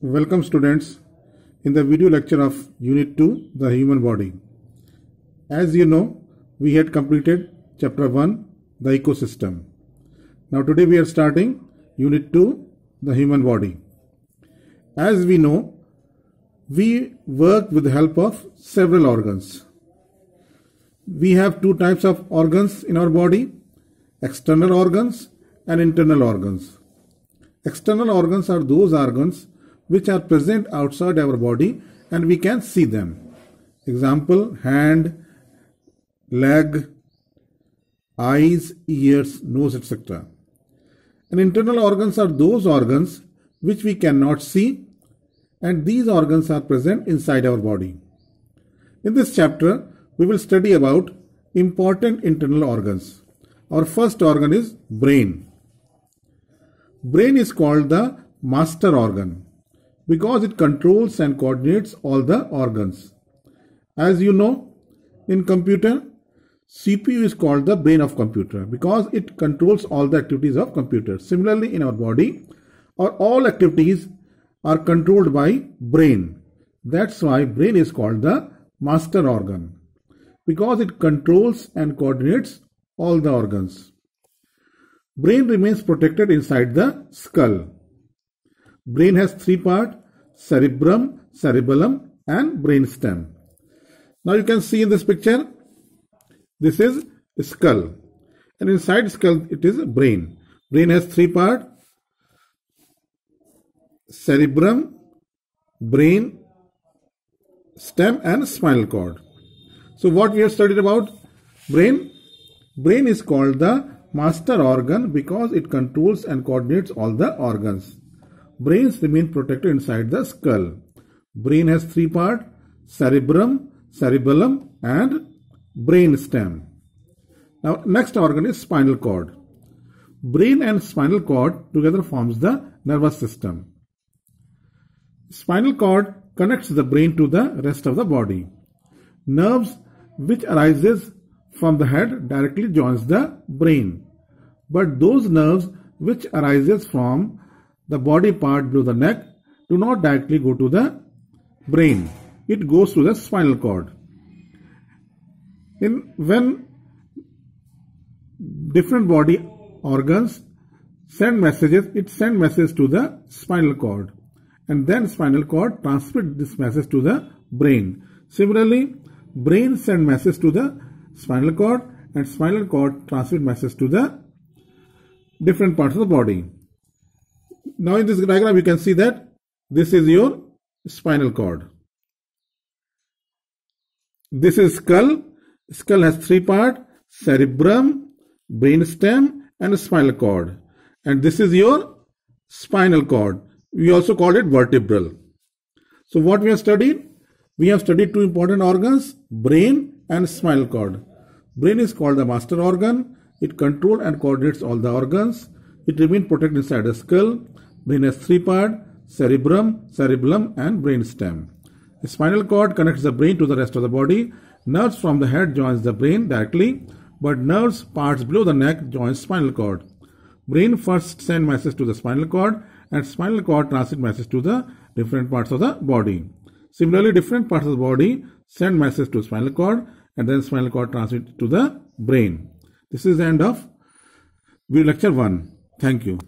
Welcome students in the video lecture of unit 2 the human body. As you know we had completed chapter 1 the ecosystem. Now today we are starting unit 2 the human body. As we know we work with the help of several organs. We have two types of organs in our body external organs and internal organs. External organs are those organs which are present outside our body and we can see them. Example hand, leg, eyes, ears, nose, etc. And internal organs are those organs which we cannot see and these organs are present inside our body. In this chapter, we will study about important internal organs. Our first organ is brain. Brain is called the master organ because it controls and coordinates all the organs. As you know, in computer, CPU is called the brain of computer because it controls all the activities of computer. Similarly, in our body, our all activities are controlled by brain. That's why brain is called the master organ because it controls and coordinates all the organs. Brain remains protected inside the skull. Brain has three parts, cerebrum, cerebellum and brainstem. Now you can see in this picture, this is skull and inside skull it is brain. Brain has three part, cerebrum, brain, stem and spinal cord. So what we have studied about brain? Brain is called the master organ because it controls and coordinates all the organs brains remain protected inside the skull. Brain has three parts, cerebrum, cerebellum and brain stem. Now next organ is spinal cord. Brain and spinal cord together forms the nervous system. Spinal cord connects the brain to the rest of the body. Nerves which arises from the head directly joins the brain. But those nerves which arises from the body part below the neck do not directly go to the brain. It goes to the spinal cord. In when different body organs send messages, it send messages to the spinal cord and then spinal cord transmit this message to the brain. Similarly, brain send message to the spinal cord and spinal cord transmit message to the different parts of the body. Now in this diagram you can see that this is your spinal cord. This is skull. Skull has three part, cerebrum, brain stem, and spinal cord. And this is your spinal cord. We also call it vertebral. So what we have studied? We have studied two important organs, brain and spinal cord. Brain is called the master organ. It controls and coordinates all the organs. It remains protected inside the skull. Brain has three part cerebrum, cerebellum, and brainstem. The spinal cord connects the brain to the rest of the body. Nerves from the head joins the brain directly, but nerves parts below the neck joins spinal cord. Brain first send message to the spinal cord, and spinal cord transmit message to the different parts of the body. Similarly, different parts of the body send message to spinal cord, and then spinal cord transmit to the brain. This is the end of lecture one. Thank you.